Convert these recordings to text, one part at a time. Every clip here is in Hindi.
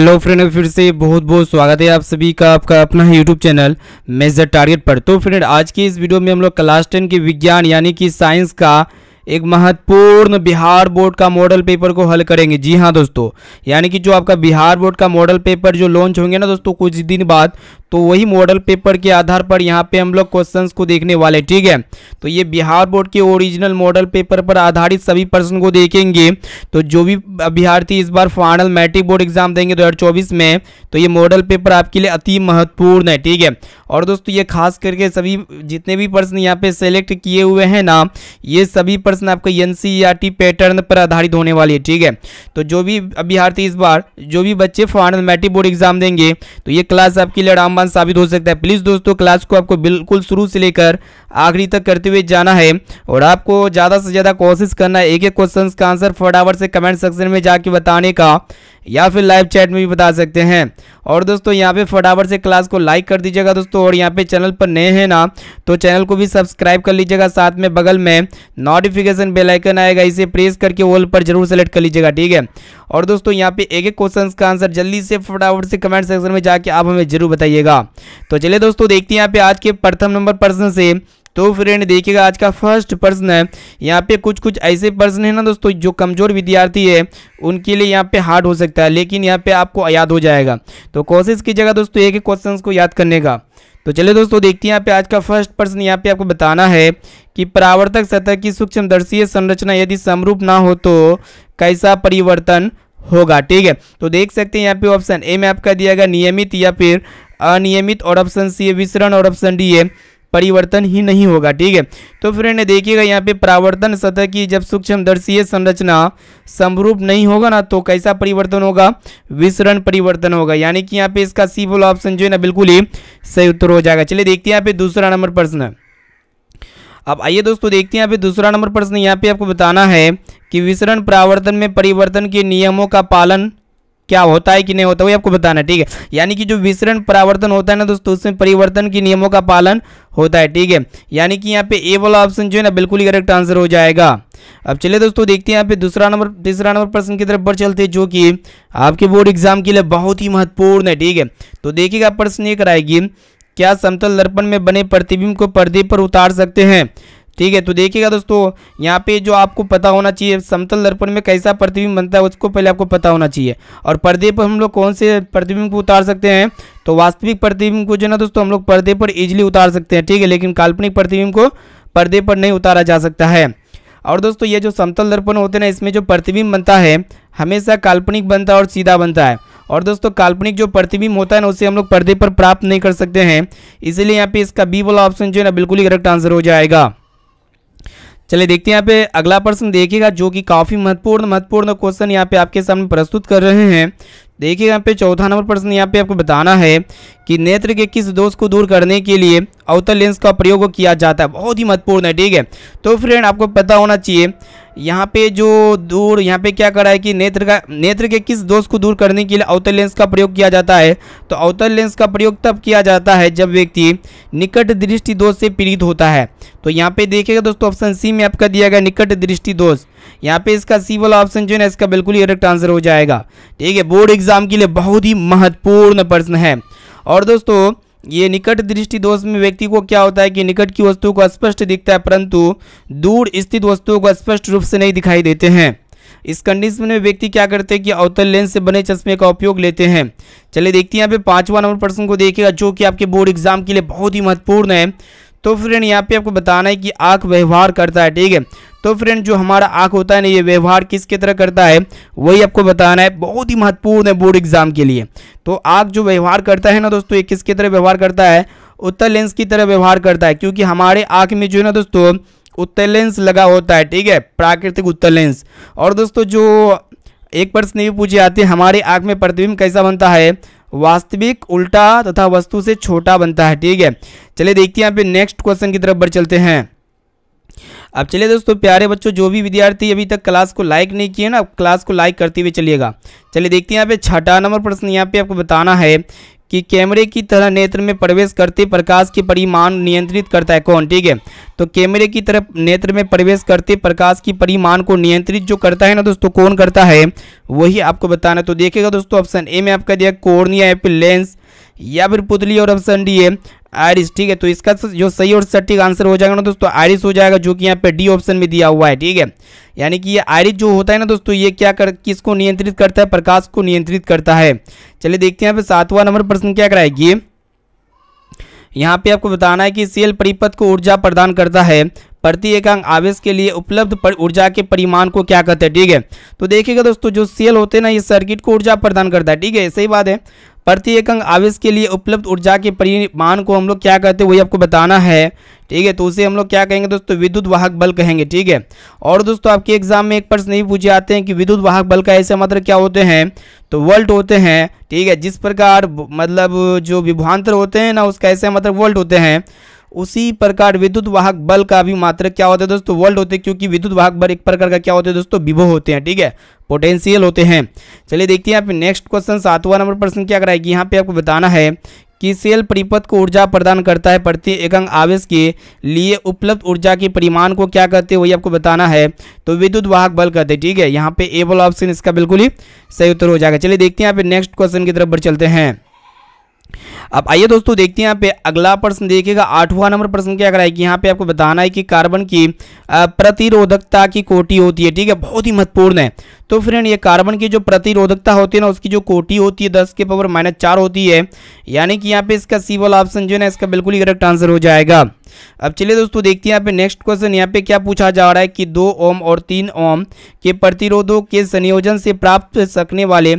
हेलो फ्रेंड फिर से बहुत बहुत स्वागत है आप सभी का आपका अपना यूट्यूब चैनल मेजर टारगेट पर तो फ्रेंड आज की इस वीडियो में हम लोग क्लास टेन के विज्ञान यानी कि साइंस का एक महत्वपूर्ण बिहार बोर्ड का मॉडल पेपर को हल करेंगे जी हाँ दोस्तों यानी कि जो आपका बिहार बोर्ड का मॉडल पेपर जो लॉन्च होंगे ना दोस्तों कुछ दिन बाद तो वही मॉडल पेपर के आधार पर यहाँ पे हम लोग क्वेश्चंस को देखने वाले ठीक है तो ये बिहार बोर्ड के ओरिजिनल मॉडल पेपर पर आधारित सभी प्रश्न को देखेंगे तो जो भी अभ्यार्थी इस बार फाइनल मैट्रिक बोर्ड एग्जाम देंगे 2024 में तो ये मॉडल पेपर आपके लिए अति महत्वपूर्ण है ठीक है और दोस्तों ये खास करके सभी जितने भी प्रश्न यहाँ पे सेलेक्ट किए हुए हैं ना ये सभी प्रश्न प्रश्न आपका एन पैटर्न पर आधारित होने वाली है ठीक है तो जो भी अभ्यार्थी इस बार जो भी बच्चे फाइनल मैट्रिक बोर्ड एग्जाम देंगे तो ये क्लास आपके लिए रामबान साबित हो सकता है प्लीज़ दोस्तों क्लास को आपको बिल्कुल शुरू से लेकर आखिरी तक करते हुए जाना है और आपको ज़्यादा से ज़्यादा कोशिश करना है एक एक क्वेश्चन का आंसर फटाफट से कमेंट सेक्शन में जाके बताने का या फिर लाइव चैट में भी बता सकते हैं और दोस्तों यहाँ पे फटाफट से क्लास को लाइक कर दीजिएगा दोस्तों और यहाँ पे चैनल पर नए हैं ना तो चैनल को भी सब्सक्राइब कर लीजिएगा साथ में बगल में नोटिफिकेशन बेल आइकन आएगा इसे प्रेस करके ऑल पर जरूर सेलेक्ट कर लीजिएगा ठीक है और दोस्तों यहाँ पे एक एक क्वेश्चन का आंसर जल्दी से फटाफट से कमेंट सेक्शन में जाके आप हमें जरूर बताइएगा तो चलिए दोस्तों देखते हैं यहाँ पे आज के प्रथम नंबर प्रश्न से तो फ्रेंड देखिएगा आज का फर्स्ट पर्सन है यहाँ पे कुछ कुछ ऐसे पर्सन है ना दोस्तों जो कमज़ोर विद्यार्थी है उनके लिए यहाँ पे हार्ड हो सकता है लेकिन यहाँ पे आपको याद हो जाएगा तो कोशिश कीजिएगा दोस्तों एक ही क्वेश्चन को याद करने का तो चलिए दोस्तों देखते हैं यहाँ पे आज का फर्स्ट पर्सन यहाँ पे आपको बताना है कि परावर्तक सतह की दर्शीय संरचना यदि समरूप ना हो तो कैसा परिवर्तन होगा ठीक है तो देख सकते हैं यहाँ पे ऑप्शन ए में आपका दिया गया नियमित या फिर अनियमित और ऑप्शन सी है विसरण और ऑप्शन डी है परिवर्तन ही नहीं होगा ठीक है तो फ्रेंड देखिएगा यहाँ पे परावर्तन सतह की जब दर्शीय संरचना समरूप नहीं होगा ना तो कैसा परिवर्तन होगा विसरण परिवर्तन होगा यानी कि यहाँ पे इसका सी बोला ऑप्शन जो है ना बिल्कुल ही सही उत्तर हो जाएगा चलिए देखते हैं यहाँ पे दूसरा नंबर प्रश्न अब आइए दोस्तों देखते हैं यहाँ पे दूसरा नंबर प्रश्न यहाँ पे आपको बताना है कि विसरण परावर्तन में परिवर्तन के नियमों का पालन क्या होता है कि नहीं होता वही आपको बताना है ठीक है यानी कि जो विसरण परावर्तन होता है ना दोस्तों उसमें परिवर्तन के नियमों का पालन होता है ठीक है यानी कि यहाँ पे ए वाला ऑप्शन जो है ना बिल्कुल ही करेक्ट आंसर हो जाएगा अब चलिए दोस्तों देखते हैं यहाँ पे दूसरा नंबर तीसरा नंबर प्रश्न की तरफ बढ़ चलते हैं जो कि आपके बोर्ड एग्जाम के लिए बहुत ही महत्वपूर्ण है ठीक है तो देखिएगा प्रश्न ये कराएगी क्या समतल दर्पण में बने प्रतिबिंब को पर्दे पर उतार सकते हैं ठीक है तो देखिएगा दोस्तों यहाँ पे जो आपको पता होना चाहिए समतल दर्पण में कैसा प्रतिबिंब बनता है उसको पहले आपको पता होना चाहिए और पर्दे पर हम लोग कौन से प्रतिबिंब को उतार सकते हैं तो वास्तविक प्रतिबिंब को जो ना दोस्तों हम लोग पर्दे पर इजिली उतार सकते हैं ठीक है लेकिन काल्पनिक प्रतिबिंब को पर्दे पर नहीं उतारा जा सकता है और दोस्तों ये जो समतल दर्पण होते हैं ना इसमें जो प्रतिबिंब बनता है हमेशा काल्पनिक बनता है और सीधा बनता है और दोस्तों काल्पनिक जो प्रतिबिंब होता है ना उसे हम लोग पर्दे पर प्राप्त नहीं कर सकते हैं इसीलिए यहाँ पे इसका बी वाला ऑप्शन जो है ना बिल्कुल ही करेक्ट आंसर हो जाएगा चलिए देखते हैं यहाँ पे अगला प्रश्न देखिएगा जो कि काफ़ी महत्वपूर्ण महत्वपूर्ण क्वेश्चन यहाँ पे आपके सामने प्रस्तुत कर रहे हैं देखिए यहाँ पे चौथा नंबर प्रश्न यहाँ पे आपको बताना है कि नेत्र के किस दोष को दूर करने के लिए अवतल लेंस का प्रयोग किया जाता है बहुत ही महत्वपूर्ण है ठीक है तो फ्रेंड आपको पता होना चाहिए यहाँ पे जो दूर यहाँ पे क्या करा है कि नेत्र का नेत्र के किस दोष को दूर करने के लिए अवतल लेंस का प्रयोग किया जाता है तो अवतल लेंस का प्रयोग तब किया जाता है जब व्यक्ति निकट दृष्टि दोष से पीड़ित होता है तो यहाँ पे देखिएगा दोस्तों ऑप्शन सी में आपका दिया गया निकट दृष्टि दोष यहाँ पे इसका सी वाला ऑप्शन जो है ना इसका बिल्कुल ही करेक्ट आंसर हो जाएगा ठीक है बोर्ड एग्जाम के लिए बहुत ही महत्वपूर्ण प्रश्न है और दोस्तों ये निकट दृष्टि दोष में व्यक्ति को क्या होता है कि निकट की वस्तुओं को स्पष्ट दिखता है परंतु दूर स्थित वस्तुओं को स्पष्ट रूप से नहीं दिखाई देते हैं इस कंडीशन में व्यक्ति क्या करते हैं कि अवतल लेंस से बने चश्मे का उपयोग लेते हैं चलिए देखते हैं यहाँ पे पांचवा नंबर प्रश्न को देखिएगा जो कि आपके बोर्ड एग्जाम के लिए बहुत ही महत्वपूर्ण है तो फ्रेंड यहाँ पे आपको बताना है कि आँख व्यवहार करता है ठीक है तो फ्रेंड जो हमारा आँख होता है ना ये व्यवहार किसके तरह करता है वही आपको बताना है बहुत ही महत्वपूर्ण है बोर्ड एग्जाम के लिए तो आँख जो व्यवहार करता है ना दोस्तों ये किसके तरह व्यवहार करता है उत्तर लेंस की तरह व्यवहार करता है क्योंकि हमारे आँख में जो है ना दोस्तों उत्तर लेंस लगा होता है ठीक है प्राकृतिक उत्तर लेंस और दोस्तों जो एक प्रश्न ये पूछे आते हैं हमारे आँख में प्रतिबिंब कैसा बनता है वास्तविक उल्टा तथा वस्तु से छोटा बनता है ठीक है चलिए देखते हैं यहाँ पे नेक्स्ट क्वेश्चन की तरफ बढ़ चलते हैं अब चलिए दोस्तों प्यारे बच्चों जो भी विद्यार्थी अभी तक क्लास को लाइक नहीं किए ना क्लास को लाइक करते हुए चलिएगा चलिए देखते हैं यहाँ पे छठा नंबर प्रश्न यहाँ पे आपको बताना है कि कैमरे की तरह नेत्र में प्रवेश करते प्रकाश के परिमाण नियंत्रित करता है कौन ठीक है तो कैमरे की तरह नेत्र में प्रवेश करते प्रकाश की परिमाण को नियंत्रित जो करता है ना दोस्तों कौन करता है वही आपको बताना तो देखेगा दोस्तों ऑप्शन ए में आपका दिया कोर्निया एपिल लेंस या फिर पुतली और ऑप्शन डी है आयरिस ठीक है तो इसका जो सही और सटीक आंसर हो जाएगा ना दोस्तों आयरिस हो जाएगा जो कि यहाँ पे डी ऑप्शन में दिया हुआ है ठीक है यानी कि ये आयरिस जो होता है ना दोस्तों ये क्या कर किसको नियंत्रित करता है प्रकाश को नियंत्रित करता है चलिए देखते हैं यहाँ पे सातवा नंबर प्रश्न क्या कराएगी यहाँ पे आपको बताना है कि सेल परिपथ को ऊर्जा प्रदान करता है प्रति एकांक आवेश के लिए उपलब्ध ऊर्जा के परिमाण को क्या कहते हैं ठीक है तो देखिएगा दोस्तों जो सेल होते हैं ना ये सर्किट को ऊर्जा प्रदान करता है ठीक है सही बात है प्रति एकांक आवेश के लिए उपलब्ध ऊर्जा के परिमाण को हम लोग क्या कहते हैं वही आपको बताना है ठीक है तो उसे हम लोग क्या कहेंगे दोस्तों विद्युत वाहक बल कहेंगे ठीक है और दोस्तों आपके एग्जाम में एक प्रश्न नहीं पूछे आते हैं कि विद्युत वाहक बल का ऐसे मात्र क्या होते हैं तो वोल्ट होते हैं ठीक है जिस प्रकार मतलब जो विभ्वान्तर होते हैं ना उसका ऐसे मतलब वोल्ट होते हैं उसी प्रकार विद्युत वाहक बल का भी मात्र क्या होता है दोस्तों वर्ल्ड होते हैं क्योंकि विद्युत वाहक बल एक प्रकार का क्या होते हैं दोस्तों विभो होते हैं ठीक है पोटेंशियल होते हैं चलिए देखते हैं आप नेक्स्ट क्वेश्चन सातवां नंबर प्रश्न क्या कराएगी यहाँ पे आपको बताना है कि सेल परिपथ को ऊर्जा प्रदान करता है प्रति एकंग आवेश के लिए उपलब्ध ऊर्जा के परिमाण को क्या कहते हैं वही आपको बताना है तो विद्युत वाहक बल कहते हैं ठीक है यहाँ पे ए वाला ऑप्शन इसका बिल्कुल ही सही उत्तर हो जाएगा चलिए देखते हैं यहाँ पे नेक्स्ट क्वेश्चन की तरफ बढ़ चलते हैं अब आइए दोस्तों देखते हैं यहाँ पे अगला प्रश्न देखिएगा आठवां नंबर प्रश्न क्या कराएगी यहाँ पे आपको बताना है कि कार्बन की प्रतिरोधकता की कोटी होती है ठीक है बहुत ही महत्वपूर्ण है तो फ्रेंड ये कार्बन की जो प्रतिरोधकता होती है ना उसकी जो कोटी होती है दस के पावर माइनस चार होती है यानी कि यहाँ पे इसका सीवल ऑप्शन जो है ना इसका बिल्कुल ही करेक्ट आंसर हो जाएगा अब चलिए दोस्तों देखते हैं यहाँ पे नेक्स्ट क्वेश्चन यहाँ पे क्या पूछा जा रहा है कि दो ओम और तीन ओम के प्रतिरोधों के संयोजन से प्राप्त सकने वाले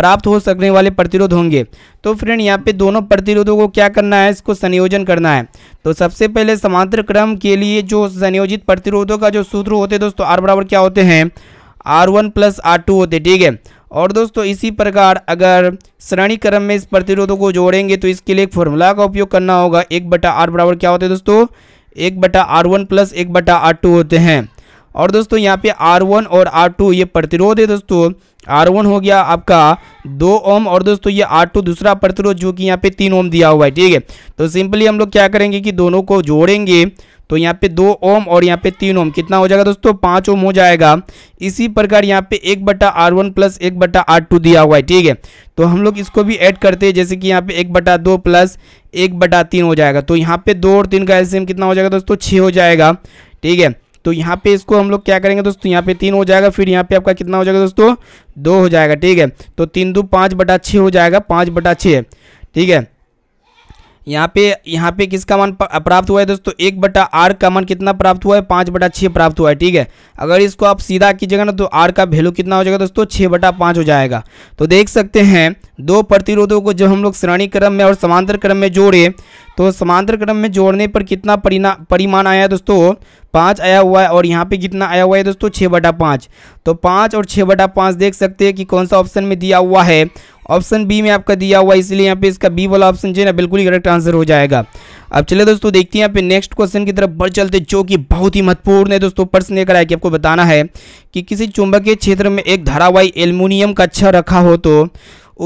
प्राप्त हो सकने वाले प्रतिरोध होंगे तो फ्रेंड यहाँ पे दोनों प्रतिरोधों को क्या करना है इसको संयोजन करना है तो सबसे पहले समांतर क्रम के लिए जो संयोजित प्रतिरोधों का जो सूत्र होते हैं दोस्तों आर बराबर क्या होते हैं R one plus R two होते ठीक है और दोस्तों इसी प्रकार अगर श्रेणी क्रम में इस प्रतिरोधों को जोड़ेंगे तो इसके लिए एक फॉर्मूला का उपयोग करना होगा एक बटा आर बराबर क्या होते हैं दोस्तों एक बटा आर वन प्लस एक बटा आर टू होते हैं और दोस्तों यहाँ पे R1 और R2 ये प्रतिरोध है दोस्तों R1 हो गया आपका दो ओम और दोस्तों ये R2 दूसरा प्रतिरोध जो कि यहाँ पे तीन ओम दिया हुआ है ठीक है तो सिंपली हम लोग क्या करेंगे कि दोनों को जोड़ेंगे तो यहाँ पे दो ओम और यहाँ पे तीन ओम कितना हो जाएगा दोस्तों पाँच ओम हो जाएगा इसी प्रकार यहाँ पे एक बटा आर वन प्लस एक बटा आर टू दिया हुआ है ठीक है तो हम लोग इसको भी ऐड करते हैं जैसे कि यहाँ पे एक बटा दो प्लस एक बटा तीन हो जाएगा तो यहाँ पे दो और तीन का एलसीएम कितना हो जाएगा दोस्तों छः हो जाएगा ठीक है तो यहाँ पे इसको हम लोग क्या करेंगे दोस्तों यहाँ पे तीन हो जाएगा फिर यहाँ पे आपका कितना हो जाएगा दोस्तों दो हो जाएगा ठीक है तो तीन दो पाँच बटा छः हो जाएगा पाँच बटा छः ठीक है यहाँ पे यहाँ पे किसका मान प्राप्त हुआ है दोस्तों एक बटा आर का मान कितना प्राप्त हुआ है पाँच बटा छः प्राप्त हुआ है ठीक है अगर इसको आप सीधा कीजिएगा ना तो आर का वैल्यू कितना हो जाएगा दोस्तों छः बटा पाँच हो जाएगा तो देख सकते हैं दो प्रतिरोधों को जब हम लोग श्रेणी क्रम में और समांतर क्रम में जोड़े तो समांतर क्रम में जोड़ने पर कितना परिणाम परिमाण आया है दोस्तों पाँच आया हुआ है और यहाँ पे कितना आया हुआ है दोस्तों छः बटा पाँच तो पाँच और छः बटा पाँच देख सकते हैं कि कौन सा ऑप्शन में दिया हुआ है ऑप्शन बी में आपका दिया हुआ इसलिए यहाँ पे इसका बी वाला ऑप्शन जो है ना बिल्कुल ही करेक्ट आंसर हो जाएगा अब चले दोस्तों देखते हैं यहाँ पे नेक्स्ट क्वेश्चन की तरफ बढ़ चलते जो कि बहुत ही महत्वपूर्ण है दोस्तों प्रश्न लेकर आया कि आपको बताना है कि किसी चुंबकीय क्षेत्र में एक धारावाही एल्यूमिनियम का अच्छा रखा हो तो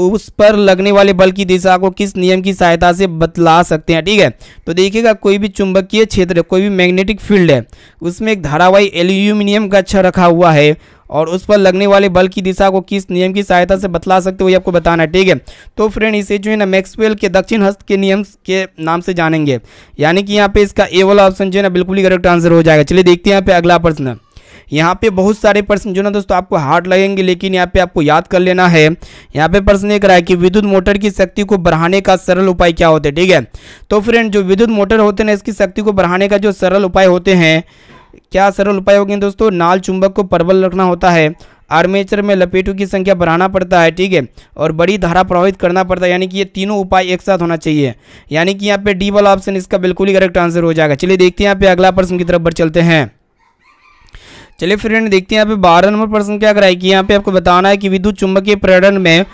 उस पर लगने वाले बल की दिशा को किस नियम की सहायता से बतला सकते हैं ठीक है तो देखिएगा कोई भी चुंबकीय क्षेत्र कोई भी मैग्नेटिक फील्ड है उसमें एक धारावाही एल्यूमिनियम का अच्छा रखा हुआ है और उस पर लगने वाले बल की दिशा को किस नियम की सहायता से बतला सकते हो ये आपको बताना है ठीक है तो फ्रेंड इसे जो है ना मैक्सवेल के दक्षिण हस्त के नियम के नाम से जानेंगे यानी कि यहाँ पे इसका ए वाला ऑप्शन जो है ना बिल्कुल ही करेक्ट आंसर हो जाएगा चलिए देखते हैं यहाँ पे अगला प्रश्न यहाँ पे बहुत सारे प्रश्न जो ना दोस्तों आपको हार्ड लगेंगे लेकिन यहाँ पे आपको याद कर लेना है यहाँ पे प्रश्न एक रहा है कि विद्युत मोटर की शक्ति को बढ़ाने का सरल उपाय क्या होता है ठीक है तो फ्रेंड जो विद्युत मोटर होते हैं इसकी शक्ति को बढ़ाने का जो सरल उपाय होते हैं क्या सरल उपाय होंगे दोस्तों नाल चुंबक को परबल रखना होता है आर्मेचर में लपेटों की संख्या बढ़ाना पड़ता है ठीक है और बड़ी धारा प्रभावित करना पड़ता है यानी कि ये तीनों उपाय एक साथ होना चाहिए यानी कि यहाँ पे डी वाला ऑप्शन इसका बिल्कुल ही करेक्ट आंसर हो जाएगा चलिए देखते हैं यहाँ पे अगला प्रश्न की तरफ बढ़ चलते हैं चलिए फ्रेंड देखते हैं यहाँ पे बारह नंबर प्रश्न क्या कराए कि यहाँ पे आपको बताना है कि विद्युत चुंबकीय प्रेरण में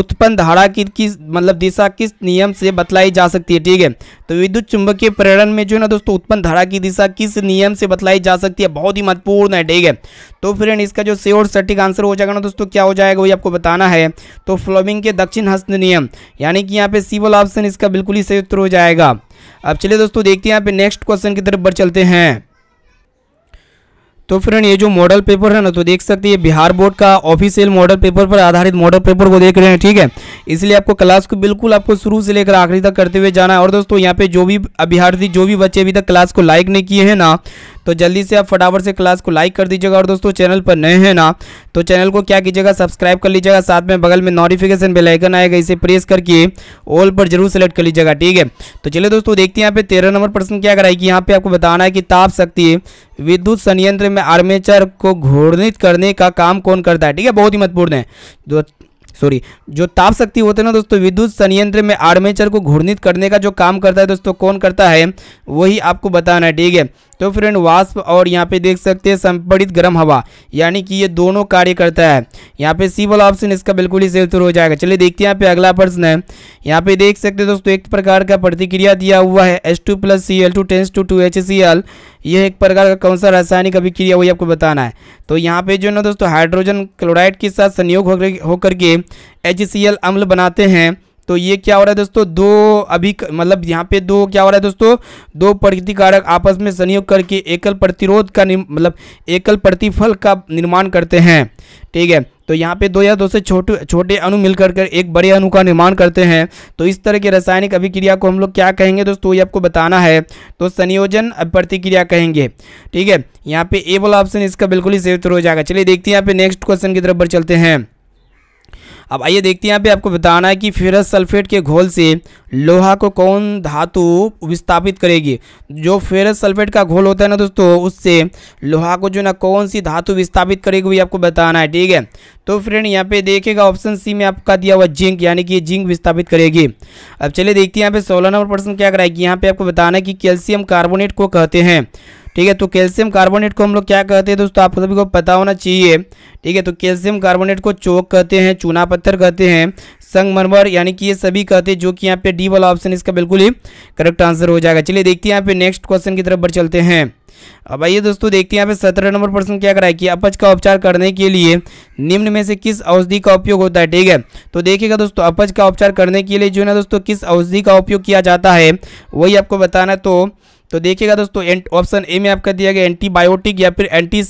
उत्पन्न धारा की किस मतलब दिशा किस नियम से बतलाई जा सकती है ठीक है तो विद्युत चुंबकीय प्रेरण में जो है ना दोस्तों उत्पन्न धारा की दिशा किस नियम से बतलाई जा सकती है बहुत ही महत्वपूर्ण है ठीक है तो फ्रेंड इसका जो से और सटीक आंसर हो जाएगा ना दोस्तों क्या हो जाएगा वही आपको बताना है तो फ्लोमिंग के दक्षिण हस्त नियम यानी कि यहाँ पे सिवल ऑप्शन इसका बिल्कुल ही सही उत्तर हो जाएगा अब चलिए दोस्तों देखते हैं यहाँ पे नेक्स्ट क्वेश्चन की तरफ बढ़ चलते हैं तो फ्रेंड ये जो मॉडल पेपर है ना तो देख सकते हैं बिहार बोर्ड का ऑफिशियल मॉडल पेपर पर आधारित मॉडल पेपर को देख रहे हैं ठीक है इसलिए आपको क्लास को बिल्कुल आपको शुरू से लेकर आखिरी तक करते हुए जाना है और दोस्तों यहाँ पे जो भी अभ्यार्थी जो भी बच्चे अभी तक क्लास को लाइक नहीं किए हैं ना तो जल्दी से आप फटाफट से क्लास को लाइक कर दीजिएगा और दोस्तों चैनल पर नए हैं ना तो चैनल को क्या कीजिएगा सब्सक्राइब कर लीजिएगा साथ में बगल में नोटिफिकेशन बेल आइकन आएगा इसे प्रेस करके ऑल पर जरूर सेलेक्ट कर लीजिएगा ठीक है तो चलिए दोस्तों देखते हैं यहाँ पे तेरह नंबर प्रश्न क्या कराएगी यहाँ पे आपको बताना है कि ताप शक्ति विद्युत संयंत्र में आर्मेचर को घूर्णित करने का काम कौन करता है ठीक है बहुत ही महत्वपूर्ण है सॉरी जो ताप शक्ति होते हैं ना दोस्तों विद्युत संयंत्र में आर्मेचर को घूर्णित करने का जो काम करता है दोस्तों कौन करता है वही आपको बताना है ठीक है तो फ्रेंड वाष्प और यहाँ पे देख सकते हैं संपीड़ित गर्म हवा यानी कि ये दोनों कार्य करता है यहाँ पे सी वाला ऑप्शन इसका बिल्कुल ही सही उत्तर हो जाएगा चलिए देखते हैं यहाँ पे अगला प्रश्न है यहाँ पे देख सकते हैं दोस्तों एक प्रकार का प्रतिक्रिया दिया हुआ है S two plus C L two टेंस two two H C L यह एक प्रकार का कौन सा रासायनिक अभिक्रिया वही आपको बताना है तो यहाँ पे जो है ना दोस्तों हाइड्रोजन क्लोराइड के साथ संयोग होकर के एच सी एल अम्ल बनाते हैं तो ये क्या हो रहा है दोस्तों दो अभी मतलब यहाँ पे दो क्या हो रहा है दोस्तों दो प्रतिकारक आपस में संयोग करके एकल प्रतिरोध का मतलब एकल प्रतिफल का निर्माण करते हैं ठीक है तो यहाँ पे दो या दो से छोटे छोटे अणु मिलकर कर एक बड़े अणु का निर्माण करते हैं तो इस तरह के रासायनिक अभिक्रिया को हम लोग क्या कहेंगे दोस्तों ये आपको बताना है तो संयोजन प्रतिक्रिया कहेंगे ठीक है यहाँ पे ए वाला ऑप्शन इसका बिल्कुल ही सही उत्तर हो जाएगा चलिए देखते हैं यहाँ पे नेक्स्ट क्वेश्चन की तरफ पर चलते हैं अब आइए देखते हैं यहाँ पे आपको बताना है कि फेरस सल्फेट के घोल से लोहा को कौन धातु विस्थापित करेगी जो फेरस सल्फेट का घोल होता है ना दोस्तों उससे लोहा को जो ना कौन सी धातु विस्थापित करेगी वही आपको बताना है ठीक है तो फ्रेंड यहाँ पे देखेगा ऑप्शन सी में आपका दिया हुआ जिंक यानी कि जिंक विस्थापित करेगी अब चलिए देखते हैं यहाँ पे सोलह नंबर प्रश्न क्या कराएगी यहाँ पे आपको बताना है कि कैल्शियम कार्बोनेट को कहते हैं ठीक है तो कैल्शियम कार्बोनेट को हम लोग क्या कहते हैं दोस्तों आप सभी को पता होना चाहिए ठीक है तो कैल्शियम कार्बोनेट को चौक कहते हैं चूना पत्थर कहते हैं संगमरमर यानी कि ये सभी कहते हैं जो कि यहाँ पे डी वाला ऑप्शन इसका बिल्कुल ही करेक्ट आंसर हो जाएगा चलिए देखते हैं यहाँ पे नेक्स्ट क्वेश्चन की तरफ बढ़ चलते हैं अब आइए दोस्तों देखते हैं यहाँ पे सत्रह नंबर प्रश्न क्या कराए कि अपच का उपचार करने के लिए निम्न में से किस औषधि का उपयोग होता है ठीक है तो देखिएगा दोस्तों अपच का उपचार करने के लिए जो है ना दोस्तों किस औषधि का उपयोग किया जाता है वही आपको बताना तो तो देखिएगा दोस्तों ऑप्शन ए में आपका दिया गया एंटीबायोटिक या फिर एंटी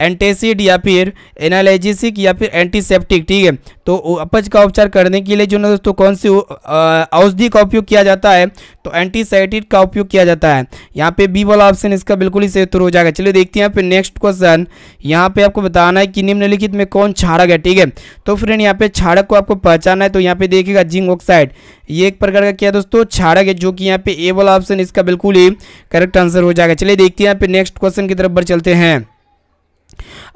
एंटेसिड या फिर एनालिजिसिक या फिर एंटीसेप्टिक ठीक है तो अपच का उपचार करने के लिए जो ना दोस्तों कौन सी औषधि का उपयोग किया जाता है तो एंटीसाइटिड का उपयोग किया जाता है यहाँ पे बी वाला ऑप्शन इसका बिल्कुल ही सही उत्तर हो जाएगा चलिए देखते हैं यहाँ पे नेक्स्ट क्वेश्चन यहाँ पे आपको बताना है कि निम्नलिखित में कौन छाड़क है ठीक है तो फ्रेंड यहाँ पे छाड़क को आपको पहचाना है तो यहाँ पे देखिएगा जिंक ऑक्साइड ये एक प्रकार का क्या दोस्तों छाड़क है जो कि यहाँ पे ए वाला ऑप्शन इसका बिल्कुल ही करेक्ट आंसर हो जाएगा चलिए देखते हैं यहाँ पे नेक्स्ट क्वेश्चन की तरफ पर चलते हैं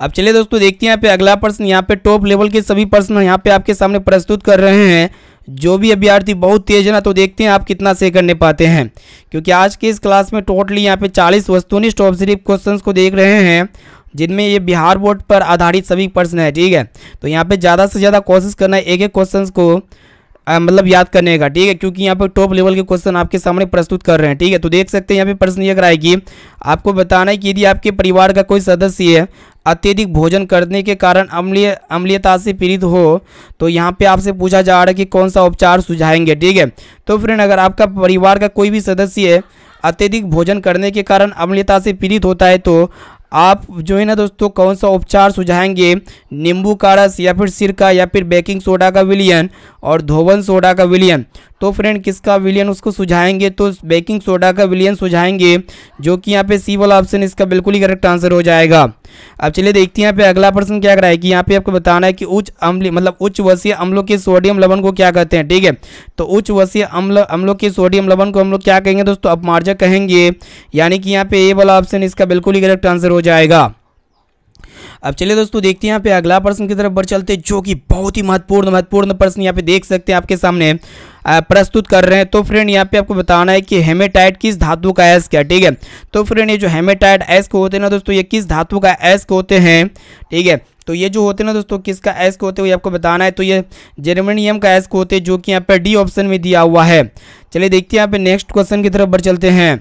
अब चलिए दोस्तों देखते हैं यहाँ पे अगला प्रश्न यहाँ पे टॉप लेवल के सभी प्रश्न यहाँ पे आपके सामने प्रस्तुत कर रहे हैं जो भी अभ्यर्थी बहुत तेज है ना तो देखते हैं आप कितना से करने पाते हैं क्योंकि आज के इस क्लास में टोटली यहाँ पे 40 वस्तुनिष्ठ ऑब्जर्व क्वेश्चंस को देख रहे हैं जिनमें ये बिहार बोर्ड पर आधारित सभी प्रश्न है ठीक है तो यहाँ पे ज़्यादा से ज़्यादा कोशिश करना है एक एक क्वेश्चन को मतलब याद करने का ठीक है क्योंकि यहाँ पर टॉप लेवल के क्वेश्चन आपके सामने प्रस्तुत कर रहे हैं ठीक है तो देख सकते हैं यहाँ पे प्रश्न ये कराए कि आपको बताना है कि यदि आपके परिवार का कोई सदस्य है अत्यधिक भोजन करने के कारण अम्लीय अम्लीयता से पीड़ित हो तो यहाँ पे आपसे पूछा जा रहा है कि कौन सा उपचार सुझाएंगे ठीक है तो फ्रेंड अगर आपका परिवार का कोई भी सदस्य है अत्यधिक भोजन करने के कारण अम्लीयता से पीड़ित होता है तो आप जो है ना दोस्तों कौन सा उपचार सुझाएंगे नींबू का रस या फिर सिरका या फिर बेकिंग सोडा का विलियन और धोवन सोडा का विलियन तो फ्रेंड किसका विलियन उसको सुझाएंगे तो बेकिंग सोडा का विलियन सुझाएंगे जो कि यहाँ पे सी वाला ऑप्शन इसका बिल्कुल ही करेक्ट आंसर हो जाएगा अब चलिए देखते हैं यहाँ पे अगला प्रश्न क्या कराए कि यहाँ पे आपको बताना है कि उच्च अम्ल मतलब उच्च वसीय अम्लों के सोडियम लवन को क्या कहते हैं ठीक है तो उच्च वसीय अम्ल अम्लों के सोडियम लवन को हम लोग क्या कहेंगे दोस्तों अपमार्जक कहेंगे यानी कि यहाँ पे ए वाला ऑप्शन इसका बिल्कुल ही करेक्ट आंसर हो जाएगा अब चलिए दोस्तों देखते हैं यहाँ पे अगला प्रश्न की तरफ बढ़ चलते जो कि बहुत ही महत्वपूर्ण महत्वपूर्ण प्रश्न यहाँ पे देख सकते हैं आपके सामने प्रस्तुत कर रहे हैं तो फ्रेंड यहाँ पे आपको बताना है कि हेमेटाइट किस धातु का एस्क है ठीक है तो फ्रेंड ये जो हेमेटाइट एस्क होते हैं ना दोस्तों ये किस धातु का एस्क होते हैं ठीक है तो ये जो होते हैं ना दोस्तों किसका एस्क होते हुए आपको बताना है तो ये जर्मनियम का एस्क होते हैं जो कि यहाँ पर डी ऑप्शन में दिया हुआ है चलिए देखते हैं यहाँ पे नेक्स्ट क्वेश्चन की तरफ बढ़ चलते हैं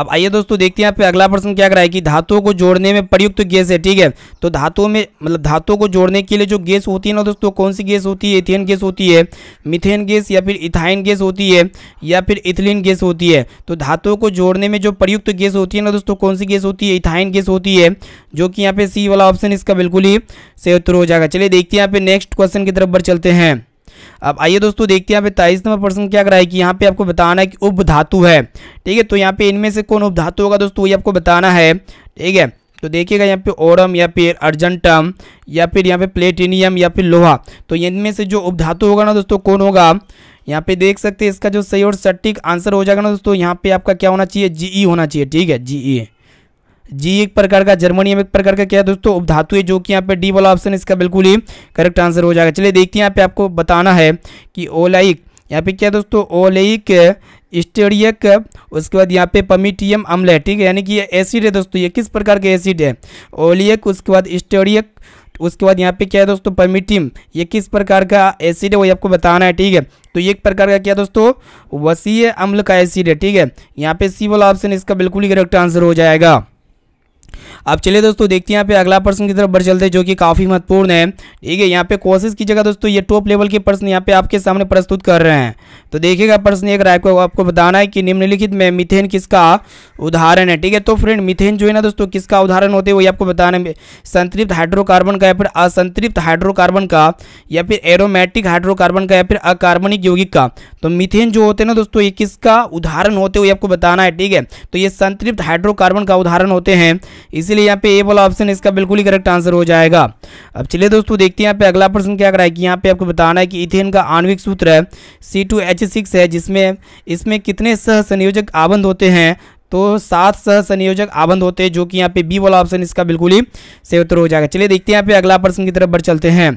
अब आइए दोस्तों देखते हैं आप पे अगला प्रश्न क्या कराए कि धातुओं को जोड़ने में प्रयुक्त गैस है ठीक है तो धातुओं में मतलब धातुओं को जोड़ने के लिए जो गैस होती है ना दोस्तों कौन सी गैस होती है इथेन गैस होती है मिथेन गैस या फिर इथाइन गैस होती है या फिर इथिलीन गैस होती है तो धातुओं को जोड़ने में जो प्रयुक्त गैस होती है ना दोस्तों कौन सी गैस होती है इथाइन गैस होती है जो कि यहाँ पे सी वाला ऑप्शन इसका बिल्कुल ही सही उत्तर हो जाएगा चलिए देखते हैं यहाँ पे नेक्स्ट क्वेश्चन की तरफ बढ़ चलते हैं अब आइए दोस्तों देखते हैं यहाँ पे तेईस नंबर प्रश्न क्या कराए कि यहाँ पे आपको बताना है कि उप धातु है ठीक है तो यहाँ पे इनमें से कौन उप धातु होगा दोस्तों वही आपको बताना है ठीक है तो देखिएगा यहाँ पे ओरम या फिर अर्जेंटम या फिर यहाँ पे प्लेटिनियम या फिर लोहा तो इनमें से जो उपधातु होगा ना दोस्तों कौन होगा यहाँ पे देख सकते हैं इसका जो सही और सटीक आंसर हो जाएगा ना दोस्तों यहाँ पे आपका क्या होना चाहिए जीई होना चाहिए ठीक है जीई जी एक प्रकार का जर्मनियम एक प्रकार का क्या है दोस्तों उपधातु है जो कि यहाँ पे डी वाला ऑप्शन इसका बिल्कुल ही करेक्ट आंसर हो जाएगा चलिए देखते हैं यहाँ पे आपको बताना है कि ओलाइक यहाँ पे क्या दोस्तों ओलाइक स्टेडियक उसके बाद यहाँ पे पमीटियम अम्ल है ठीक है यानी कि ये एसिड है दोस्तों ये किस प्रकार के एसिड है ओलियक उसके बाद स्टेडियक उसके बाद यहाँ पे क्या है दोस्तों पमीटियम ये किस प्रकार का एसिड है वही आपको बताना है ठीक है तो एक प्रकार का क्या दोस्तों वसीय अम्ल का एसिड है ठीक है यहाँ पे सी वाला ऑप्शन इसका बिल्कुल ही करेक्ट आंसर हो जाएगा अब चलिए दोस्तों देखते हैं यहाँ पे अगला पर्सन की तरफ बढ़ चलते हैं जो कि काफ़ी महत्वपूर्ण है ठीक है यहाँ पे कोशिश कीजिएगा दोस्तों ये टॉप लेवल के पर्सन यहाँ पे आपके सामने प्रस्तुत कर रहे हैं तो देखिएगा पर्सन एक राय को आपको बताना है कि निम्नलिखित में मिथेन किसका उदाहरण है ठीक है तो फ्रेंड मिथेन जो है ना दोस्तों किसका उदाहरण होते हैं वही आपको बताना है संतृप्त हाइड्रोकार्बन का या फिर असंतृप्त हाइड्रोकार्बन का या फिर एरोमेटिक हाइड्रोकार्बन का या फिर अकार्बनिक यौगिक का तो मिथेन जो होते हैं ना दोस्तों ये किसका उदाहरण होते हुए आपको बताना है ठीक है तो ये संतृप्त हाइड्रोकार्बन का उदाहरण होते हैं इसीलिए यहाँ पे ए वाला ऑप्शन इसका बिल्कुल ही करेक्ट आंसर हो जाएगा अब चलिए दोस्तों देखते हैं यहाँ पे अगला प्रश्न क्या कराए कि यहाँ पे आपको बताना है कि इथेन का आणविक सूत्र है सी टू एच सिक्स है जिसमें इसमें कितने सह संयोजक आबंध होते हैं तो सात सह संयोजक आबंध होते हैं जो कि यहाँ पे बी वाला ऑप्शन इसका बिल्कुल ही सही उत्तर हो जाएगा चलिए देखते हैं यहाँ पे अगला प्रश्न की तरफ बढ़ चलते हैं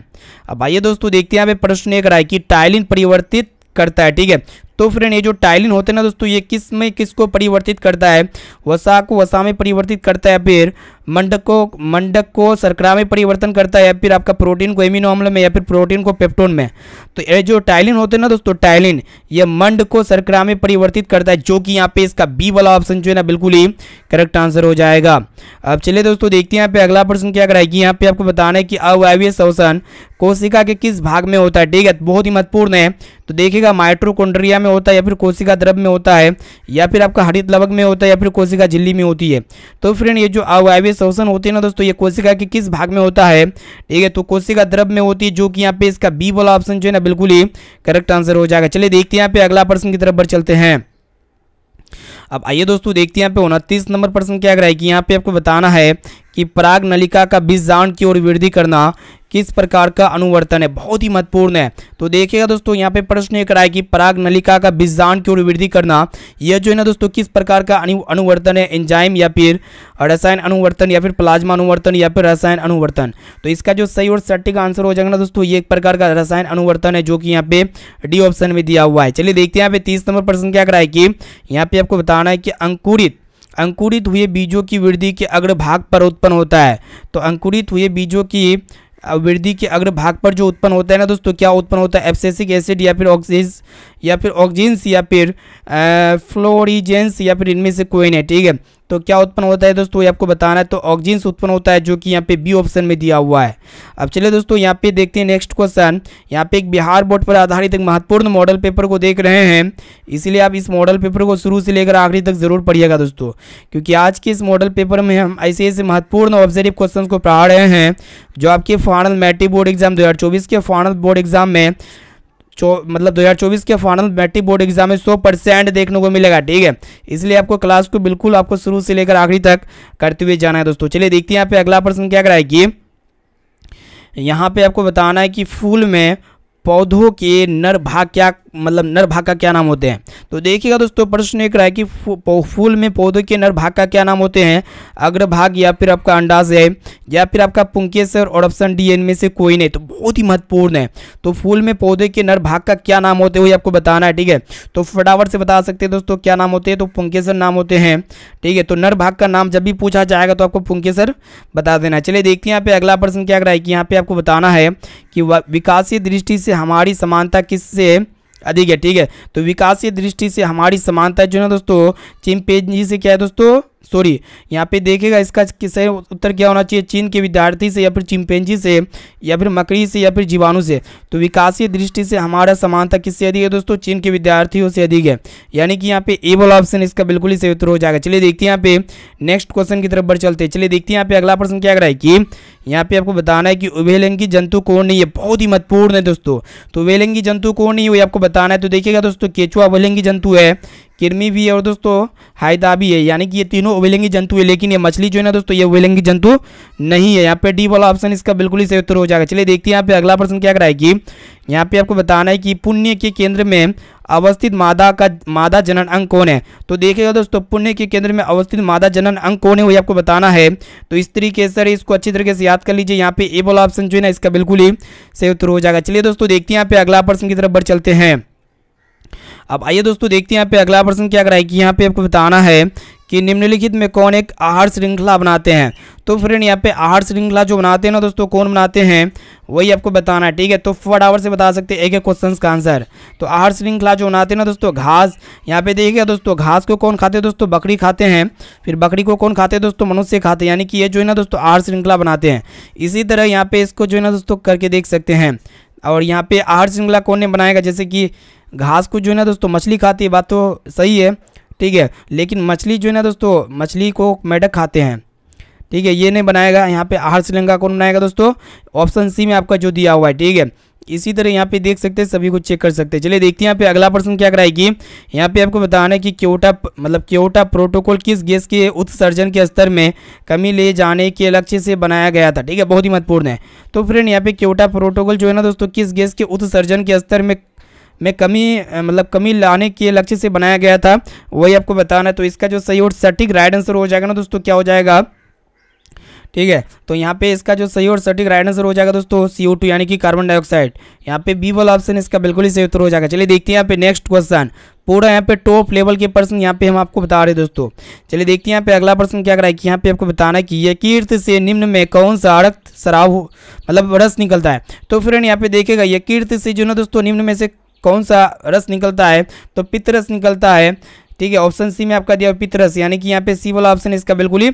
अब आइए दोस्तों देखते हैं यहाँ पे प्रश्न ये कराए कि टाइलिन परिवर्तित करता है ठीक है तो फ्रेंड ये जो टाइलिन होते हैं ना दोस्तों ये किस में किस को परिवर्तित करता है वसा को वसा में परिवर्तित करता है फिर मंडक को मंडक को सरकरा में परिवर्तन करता है या फिर आपका प्रोटीन को एमिनो अम्ल में या फिर प्रोटीन को पेप्टोन में तो ये जो टाइलिन होते हैं ना दोस्तों टाइलिन ये मंड को सरकरा में परिवर्तित करता है जो कि यहाँ पे इसका बी वाला ऑप्शन जो है ना बिल्कुल ही करेक्ट आंसर हो जाएगा अब चलिए दोस्तों देखते हैं यहाँ पे अगला प्रश्न क्या कराएगी यहाँ पे आपको बताना है कि अवायवीय शोषण कोशिका के किस भाग में होता है ठीक है बहुत ही महत्वपूर्ण है तो देखिएगा माइट्रोकोन्ड्रिया में होता है या फिर कोशिका द्रव में होता है या फिर आपका हरित लवक में होता है या फिर कोशिका झिल्ली में होती है तो फ्रेंड ये जो अवायवीय श्वसन होती है ना दोस्तों ये कोशिका के किस भाग में होता है ठीक है तो कोशिका द्रव में होती है जो कि यहाँ पे इसका बी वाला ऑप्शन जो है ना बिल्कुल ही करेक्ट आंसर हो जाएगा चलिए देखते हैं यहाँ पे अगला प्रश्न की तरफ बढ़ चलते हैं अब आइए दोस्तों देखते हैं यहाँ पे उनतीस नंबर प्रश्न क्या कर कि यहाँ पे आपको बताना है कि पराग नलिका का बीज बीजाण की ओर वृद्धि करना किस प्रकार का अनुवर्तन है बहुत ही महत्वपूर्ण है तो देखिएगा दोस्तों यहाँ पे प्रश्न ये कराए कि पराग नलिका का बीजाण की ओर वृद्धि करना यह जो है ना दोस्तों किस प्रकार का अनुवर्तन है एंजाइम या फिर रसायन अनुवर्तन या फिर प्लाज्मा अनुवर्तन या फिर रसायन अनुवर्तन तो इसका जो सही और सटीक आंसर हो जाएगा ना दोस्तों ये एक प्रकार का रसायन अनुवर्तन है जो कि यहाँ पे डी ऑप्शन में दिया हुआ है चलिए देखते हैं यहाँ पे तीस नंबर प्रश्न क्या कराए कि यहाँ पे आपको बताना है कि अंकुरित अंकुरित हुए बीजों की वृद्धि के अग्रभाग पर उत्पन्न होता है तो अंकुरित हुए बीजों की वृद्धि के अग्रभाग पर जो उत्पन्न होता है ना दोस्तों क्या उत्पन्न होता है एप्सेसिक एसिड या फिर ऑक्सीज या फिर ऑक्जिन्स या फिर फ्लोरिजेंस या फिर इनमें से कोई नहीं ठीक है तो क्या उत्पन्न होता है दोस्तों ये आपको बताना है तो ऑक्जीन्स उत्पन्न होता है जो कि यहाँ पे बी ऑप्शन में दिया हुआ है अब चलिए दोस्तों यहाँ पे देखते हैं नेक्स्ट क्वेश्चन यहाँ पे एक बिहार बोर्ड पर आधारित एक महत्वपूर्ण मॉडल पेपर को देख रहे हैं इसीलिए आप इस मॉडल पेपर को शुरू से लेकर आखिरी तक जरूर पढ़िएगा दोस्तों क्योंकि आज के इस मॉडल पेपर में हम ऐसे ऐसे महत्वपूर्ण ऑब्जेक्टिव क्वेश्चन को पढ़ा रहे हैं जो आपके फाइनल मैट्रिक बोर्ड एग्जाम दो के फाइनल बोर्ड एग्जाम में मतलब 2024 के फाइनल मैट्रिक बोर्ड एग्जाम में 100 परसेंट देखने को मिलेगा ठीक है इसलिए आपको क्लास को बिल्कुल आपको शुरू से लेकर आखिरी तक करते हुए जाना है दोस्तों चलिए देखते हैं यहाँ पे अगला प्रश्न क्या कराए कि यहाँ पे आपको बताना है कि फूल में पौधों के नर भाग क्या मतलब नर भाग का क्या नाम होते हैं तो देखिएगा दोस्तों प्रश्न एक रहा है कि फूल में पौधों के नर भाग का क्या नाम होते हैं अग्रभाग या फिर आपका अंडाज है या फिर आपका पुंकेसर और ऑप्शन डी एन में से कोई नहीं तो बहुत ही महत्वपूर्ण है तो फूल में पौधे के नर भाग का क्या नाम होते हैं वही आपको बताना है ठीक है तो फटाफट से बता सकते हैं दोस्तों क्या नाम होते हैं तो पुंकेसर नाम होते हैं ठीक है तो नर भाग का नाम जब भी पूछा जाएगा तो आपको पुंकेसर बता देना चलिए देखते हैं यहाँ पे अगला प्रश्न क्या रहा है कि यहाँ पे आपको बताना है कि विकासीय दृष्टि से हमारी समानता किससे अधिक है ठीक है तो विकासीय दृष्टि से हमारी समानता जो है दोस्तों चिमपेजी से क्या है दोस्तों सॉरी यहाँ पे देखेगा इसका सही उत्तर क्या होना चाहिए चीन के विद्यार्थी से या फिर चिंपेंजी से या फिर मकड़ी से या फिर जीवाणु से तो विकासीय दृष्टि से हमारा समानता किससे अधिक है दोस्तों चीन के विद्यार्थियों से अधिक है यानी कि यहाँ पे ए वाला ऑप्शन इसका बिल्कुल ही सही उत्तर हो जाएगा चलिए देखते हैं यहाँ पे नेक्स्ट क्वेश्चन की तरफ बढ़ चलते हैं चलिए देखते हैं यहाँ पे अगला प्रश्न क्या कर रहा है कि यहाँ पे आपको बताना है कि उभेलंगी जंतु कौन नहीं है बहुत ही महत्वपूर्ण है दोस्तों तो उभेलंगी जंतु कौन नहीं है आपको बताना है तो देखिएगा दोस्तों केचुआ उभेलंगी जंतु है किरमी भी है और दोस्तों हायदा भी है यानी कि ये तीनों उबलेंगी जंतु है लेकिन ये मछली जो है ना दोस्तों ये उबलेंगी जंतु नहीं है यहाँ पे डी वाला ऑप्शन इसका बिल्कुल ही सही उत्तर हो जाएगा चलिए देखते हैं यहाँ पे अगला प्रश्न क्या कराए कि यहाँ पे आपको बताना है कि पुण्य के केंद्र में अवस्थित मादा का मादा जनन अंग कौन है तो देखिएगा दोस्तों पुण्य के केंद्र में अवस्थित मादा जनन अंग कौन है वही आपको बताना है तो स्त्री केसर इसको अच्छी तरीके से याद कर लीजिए यहाँ पे ए वाला ऑप्शन जो है ना इसका बिल्कुल ही सही उत्तर हो जाएगा चलिए दोस्तों देखते हैं यहाँ पे अगला प्रश्न की तरफ बढ़ चलते हैं अब आइए दोस्तों देखते हैं यहाँ पे अगला प्रश्न क्या कराए कि यहाँ पे आपको बताना है कि निम्नलिखित में कौन एक आहार श्रृंखला बनाते हैं तो फ्रेंड यहाँ पे आहार श्रृंखला जो बनाते हैं ना दोस्तों कौन बनाते हैं वही आपको बताना है ठीक है तो फटाफट से बता सकते हैं एक एक क्वेश्चन का आंसर तो आहार श्रृंखला जो बनाते हैं ना दोस्तों घास यहाँ पे देखिएगा दोस्तों घास को कौन खाते हैं दोस्तों बकरी खाते हैं फिर बकरी को कौन खाते हैं दोस्तों मनुष्य खाते हैं यानी कि ये जो है ना दोस्तों आहार श्रृंखला बनाते हैं इसी तरह यहाँ पे इसको जो है ना दोस्तों करके देख सकते हैं और यहाँ पे आहार श्रृंखला कौन ने बनाएगा जैसे कि घास को जो है ना दोस्तों मछली खाती है बात तो सही है ठीक है लेकिन मछली जो है ना दोस्तों मछली को मेढक खाते हैं ठीक है ये नहीं बनाएगा यहाँ पे आहार श्रृंगा कौन बनाएगा दोस्तों ऑप्शन सी में आपका जो दिया हुआ है ठीक है इसी तरह यहाँ पे देख सकते हैं सभी को चेक कर सकते हैं चलिए देखते हैं यहाँ पे अगला प्रश्न क्या कराएगी यहाँ पे आपको बताना है कि क्योटा मतलब क्योटा प्रोटोकॉल किस गैस के उत्सर्जन के स्तर में कमी ले जाने के लक्ष्य से बनाया गया था ठीक है बहुत ही महत्वपूर्ण है तो फ्रेंड यहाँ पे क्योटा प्रोटोकॉल जो है ना दोस्तों किस गैस के उत्सर्जन के स्तर में में कमी मतलब कमी लाने के लक्ष्य से बनाया गया था वही आपको बताना है तो इसका जो सही और सटीक राइट आंसर हो जाएगा ना दोस्तों क्या हो जाएगा ठीक है तो यहाँ पे इसका जो सही और सटीक राइट आंसर हो जाएगा दोस्तों सी ओ टू यानी कि कार्बन डाइऑक्साइड यहाँ पे बी वाला ऑप्शन इसका बिल्कुल ही सही उत्तर हो जाएगा चलिए देखते हैं यहाँ पे नेक्स्ट क्वेश्चन पूरा यहाँ पे टॉप लेवल के पर्सन यहाँ पे हम आपको बता रहे हैं दोस्तों चलिए देखते हैं यहाँ पे अगला पर्सन क्या कराए कि यहाँ पे आपको बताना है कि कीर्त से निम्न में कौन सा अड़क शराब मतलब रस निकलता है तो फिर यहाँ पे देखेगा कीर्त से जो ना दोस्तों निम्न में से कौन सा रस निकलता है तो पित्तरस निकलता है ठीक है ऑप्शन सी में आपका दिया पित्तरस यानी कि यहाँ पे सी वाला ऑप्शन इसका बिल्कुल ही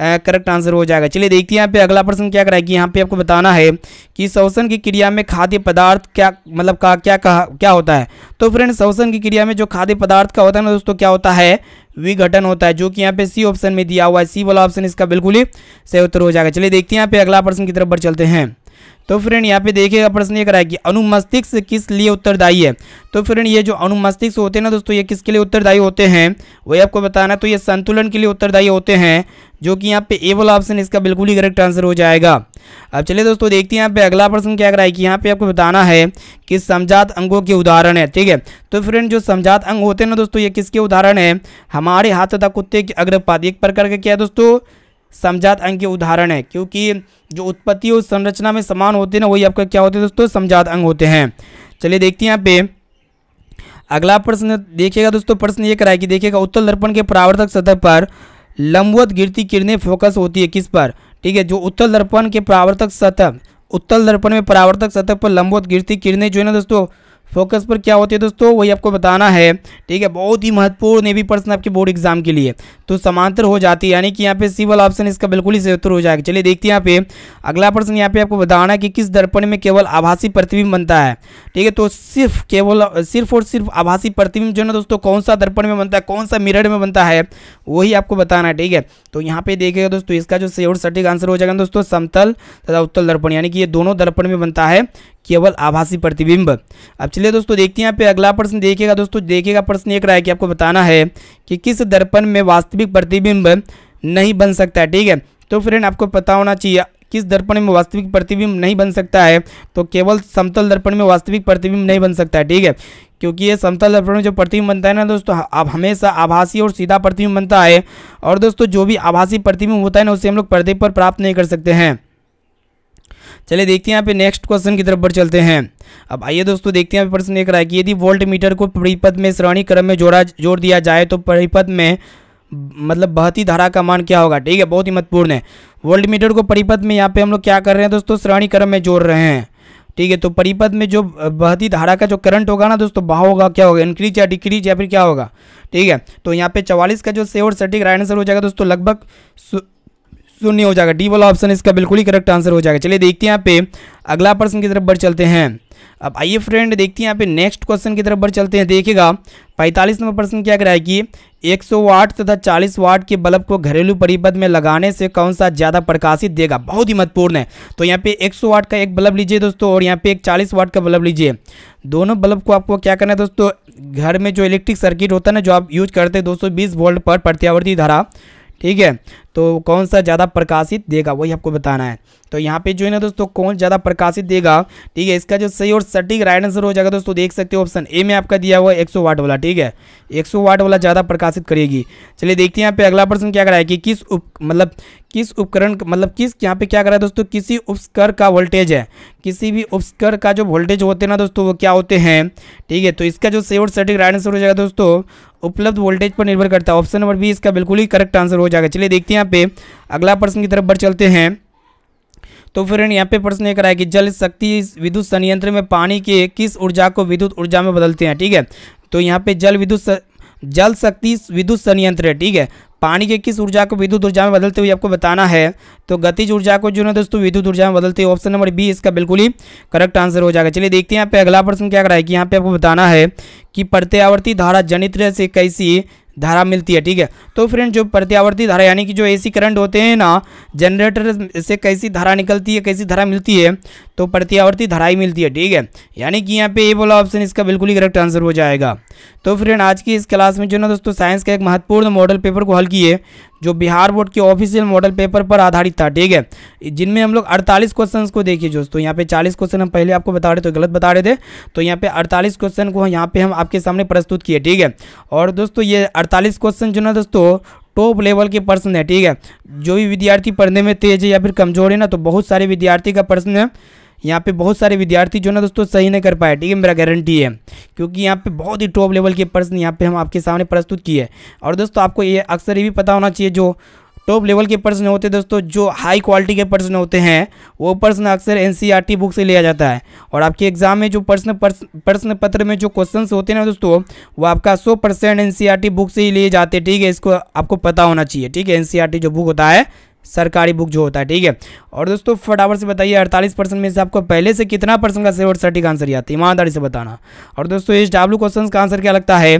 करेक्ट आंसर हो जाएगा चलिए देखते हैं यहाँ पे अगला प्रश्न क्या कराएगी यहाँ पे आपको बताना है कि शोषण की क्रिया में खाद्य पदार्थ क्या मतलब का क्या कहा क्या होता है तो फ्रेंड शोषण की क्रिया में जो खाद्य पदार्थ का होता है ना दोस्तों क्या होता है विघटन होता है जो कि यहाँ पे सी ऑप्शन में दिया हुआ है सी वाला ऑप्शन इसका बिल्कुल ही सही उत्तर हो जाएगा चलिए देखते हैं यहाँ पे अगला प्रश्न की तरफ पर चलते हैं तो फ्रेंड यहाँ पे देखिएगा प्रश्न ये कराया कि अनुमस्तिष्क किस लिए उत्तरदायी है तो फ्रेंड ये जो अनुमस्तिष्क होते हैं ना दोस्तों ये किसके लिए उत्तरदायी होते हैं वही आपको बताना तो ये संतुलन के लिए उत्तरदायी होते हैं जो कि यहाँ पे ए वाला ऑप्शन इसका बिल्कुल ही करेक्ट आंसर हो जाएगा अब चलिए दोस्तों देखते हैं यहाँ पे अगला प्रश्न क्या कराए कि यहाँ पे आपको बताना है कि समझात अंगों के उदाहरण है ठीक है तो फ्रेंड जो समझात अंग होते हैं ना दोस्तों ये किसके उदाहरण है हमारे हाथ तथा कुत्ते के अग्रपात एक प्रकार का क्या है दोस्तों समझात अंग के उदाहरण है क्योंकि जो उत्पत्ति और संरचना में समान होते हैं ना वही आपका क्या होते हैं दोस्तों समझात अंग होते हैं चलिए देखते हैं यहाँ पे अगला प्रश्न देखिएगा दोस्तों प्रश्न ये कराए कि देखिएगा उत्तल दर्पण के परावर्तक सतह पर लंबवत गिरती किरणें फोकस होती है किस पर ठीक है जो उत्तल दर्पण के परावर्तक सतह उत्तल दर्पण में परावर्तक सतह पर लंबवत गिरती किरणें जो है ना दोस्तों फोकस पर क्या होती है दोस्तों वही आपको बताना है ठीक है बहुत ही महत्वपूर्ण भी प्रश्न आपके बोर्ड एग्जाम के लिए तो समांतर हो जाती है यानी कि यहाँ पे सिवल ऑप्शन इसका बिल्कुल ही सेतर हो जाएगा चलिए देखते हैं यहाँ पे अगला प्रश्न यहाँ पे आपको बताना है कि किस दर्पण में केवल आभासी प्रतिबिंब बनता है ठीक है तो सिर्फ केवल सिर्फ और सिर्फ आभासी प्रतिबिंब जो है ना दोस्तों कौन सा दर्पण में बनता है कौन सा मिरड में बनता है वही आपको बताना है ठीक है तो यहाँ पे देखेगा दोस्तों इसका जो सेवर और सटीक आंसर हो जाएगा दोस्तों समतल तथा उत्तल दर्पण यानी कि ये दोनों दर्पण में बनता है केवल आभासी प्रतिबिंब अब चलिए दोस्तों देखते हैं यहाँ पे अगला प्रश्न देखिएगा दोस्तों देखिएगा प्रश्न एक रहा है कि आपको बताना है कि किस दर्पण में वास्तविक प्रतिबिंब नहीं बन सकता है ठीक है तो फ्रेंड आपको पता होना चाहिए किस दर्पण में वास्तविक प्रतिबिंब नहीं बन सकता है तो केवल समतल दर्पण में वास्तविक प्रतिबिंब नहीं बन सकता है ठीक है क्योंकि ये समतल दर्पण में जो प्रतिबिंब बनता है ना दोस्तों अब हमेशा आभासी और सीधा प्रतिबिंब बनता है और दोस्तों जो भी आभासी प्रतिबिंब होता है ना उसे हम लोग पर्दे पर प्राप्त नहीं कर सकते हैं चलिए देखते हैं यहाँ पे नेक्स्ट क्वेश्चन की तरफ बढ़ चलते हैं अब आइए दोस्तों देखते हैं प्रश्न एक रहा है कि यदि वोल्ट मीटर को परिपथ में श्रेणी क्रम में जोड़ा जोड़ दिया जाए तो परिपथ में मतलब बहती धारा का मान क्या होगा ठीक है बहुत ही महत्वपूर्ण है वोल्ट मीटर को परिपथ में यहाँ पे हम लोग क्या कर रहे हैं दोस्तों श्रेणी क्रम में जोड़ रहे हैं ठीक है तो परिपथ में जो बहती धारा का जो करंट होगा ना दोस्तों बहाव होगा क्या होगा इंक्रीज या डिक्रीज या फिर क्या होगा ठीक है तो यहाँ पे 44 का जो सेवर सटीक राइट आंसर हो जाएगा दोस्तों लगभग शून्य हो जाएगा डी वाला ऑप्शन इसका बिल्कुल ही करेक्ट आंसर हो जाएगा चलिए देखते हैं यहाँ पे अगला प्रश्न की तरफ बढ़ चलते हैं अब आइए फ्रेंड देखते हैं यहाँ पे नेक्स्ट क्वेश्चन की तरफ बढ़ चलते हैं देखिएगा पैंतालीस नंबर प्रश्न क्या कराया कि 100 वाट तथा 40 वाट के बल्ब को घरेलू परिपथ में लगाने से कौन सा ज़्यादा प्रकाशित देगा बहुत ही महत्वपूर्ण है तो यहाँ पे 100 वाट का एक बल्ब लीजिए दोस्तों और यहाँ पे एक 40 वाट का बल्ब लीजिए दोनों बल्ब को आपको क्या करना है दोस्तों घर में जो इलेक्ट्रिक सर्किट होता है ना जो आप यूज करते हैं दो वोल्ट पर प्रत्यावर्ती धारा ठीक है तो कौन सा ज़्यादा प्रकाशित देगा वही आपको बताना है तो यहाँ पे जो है ना दोस्तों कौन ज़्यादा प्रकाशित देगा ठीक है इसका जो सही और सटीक राइट आंसर हो जाएगा दोस्तों देख सकते हो ऑप्शन ए में आपका दिया हुआ है 100 वाट वाला ठीक है 100 वाट वाला ज़्यादा प्रकाशित करेगी चलिए देखते हैं यहाँ पे अगला प्रश्न क्या कराया कि किस उप मतलब किस उपकरण मतलब किस यहाँ पे क्या करा दोस्तों किसी उपस्कर का वोल्टेज है किसी भी उपस्कर का जो वोल्टेज होते हैं ना दोस्तों वो क्या होते हैं ठीक है तो इसका जो सही और सटीक राइट आंसर हो जाएगा दोस्तों उपलब्ध वोल्टेज पर निर्भर करता है ऑप्शन नंबर बी इसका बिल्कुल ही करेक्ट आंसर हो जाएगा चलिए देखते हैं यहाँ पे अगला प्रश्न की तरफ बढ़ चलते हैं तो फिर यहाँ पे प्रश्न ये कराया कि जल शक्ति विद्युत संयंत्र में पानी के किस ऊर्जा को विद्युत ऊर्जा में बदलते हैं ठीक है तो यहाँ पे जल विद्युत जल शक्ति विद्युत संयंत्र है ठीक है पानी के किस ऊर्जा को विद्युत ऊर्जा में बदलते हुए आपको बताना है तो गतिज ऊर्जा को जो है दोस्तों विद्युत ऊर्जा में बदलते हुए ऑप्शन नंबर बी इसका बिल्कुल ही करेक्ट आंसर हो जाएगा चलिए देखते हैं यहाँ पे अगला प्रश्न क्या कराया कि यहाँ पे आपको बताना है कि प्रत्यावर्ती धारा जनित्र से कैसी धारा मिलती है ठीक है तो फ्रेंड जो प्रत्यावर्ती धारा यानी कि जो एसी करंट होते हैं ना जनरेटर से कैसी धारा निकलती है कैसी धारा मिलती है तो प्रत्यावर्ती धारा ही मिलती है ठीक है यानी कि यहाँ पे ये बोला ऑप्शन इसका बिल्कुल ही करेक्ट आंसर हो जाएगा तो फ्रेंड आज की इस क्लास में जो ना दोस्तों साइंस का एक महत्वपूर्ण मॉडल पेपर को हल किए जो बिहार बोर्ड के ऑफिशियल मॉडल पेपर पर आधारित था ठीक है जिनमें हम लोग अड़तालीस क्वेश्चन को देखिए दोस्तों यहाँ पे चालीस क्वेश्चन हम पहले आपको बता रहे थे तो गलत बता रहे थे तो यहाँ पे अड़तालीस क्वेश्चन को यहाँ पे हम आपके सामने प्रस्तुत किए ठीक है और दोस्तों ये अड़तालीस क्वेश्चन जो ना दोस्तों टॉप लेवल के पर्सन है ठीक है जो भी विद्यार्थी पढ़ने में तेज है या फिर कमजोर है ना तो बहुत सारे विद्यार्थी का पर्सन है यहाँ पे बहुत सारे विद्यार्थी जो ना दोस्तों सही नहीं कर पाए ठीक है मेरा गारंटी है क्योंकि यहाँ पे बहुत ही टॉप लेवल के प्रश्न यहाँ पे हम आपके सामने प्रस्तुत किए और दोस्तों आपको ये अक्सर ये भी पता होना चाहिए जो टॉप लेवल के प्रश्न होते हैं दोस्तों जो हाई क्वालिटी के प्रश्न होते हैं वो प्रश्न अक्सर एन बुक e से लिया जाता है और आपके एग्जाम में जो प्रश्न प्रश्न पत्र में जो क्वेश्चन होते हैं ना दोस्तों वो आपका 100 परसेंट एन बुक e से ही लिए जाते हैं ठीक है इसको आपको पता होना चाहिए ठीक है एन e जो बुक होता है सरकारी बुक जो होता है ठीक है और दोस्तों फटाफट से बताइए अड़तालीस परसेंट में से आपको पहले से कितना परसेंट का सेवर सटीक आंसर याद है ईमानदारी से बताना और दोस्तों इस डब्ल्यू क्वेश्चन का आंसर क्या लगता है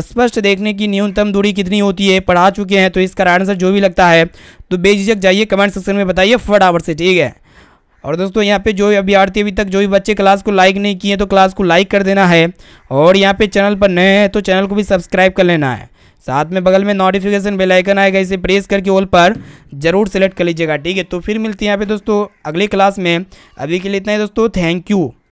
स्पष्ट देखने की न्यूनतम दूरी कितनी होती है पढ़ा चुके हैं तो इसका आंसर जो भी लगता है तो बेझिझक जाइए कमेंट सेक्शन में बताइए फटाफट से ठीक है और दोस्तों यहाँ पे जो अभ्यार्थी अभी तक जो भी बच्चे क्लास को लाइक नहीं किए तो क्लास को लाइक कर देना है और यहाँ पे चैनल पर नए हैं तो चैनल को भी सब्सक्राइब कर लेना है साथ में बगल में नोटिफिकेशन बेल आइकन आएगा इसे प्रेस करके ऑल पर जरूर सेलेक्ट कर लीजिएगा ठीक है तो फिर मिलती है यहाँ पे दोस्तों अगली क्लास में अभी के लिए इतना ही दोस्तों थैंक यू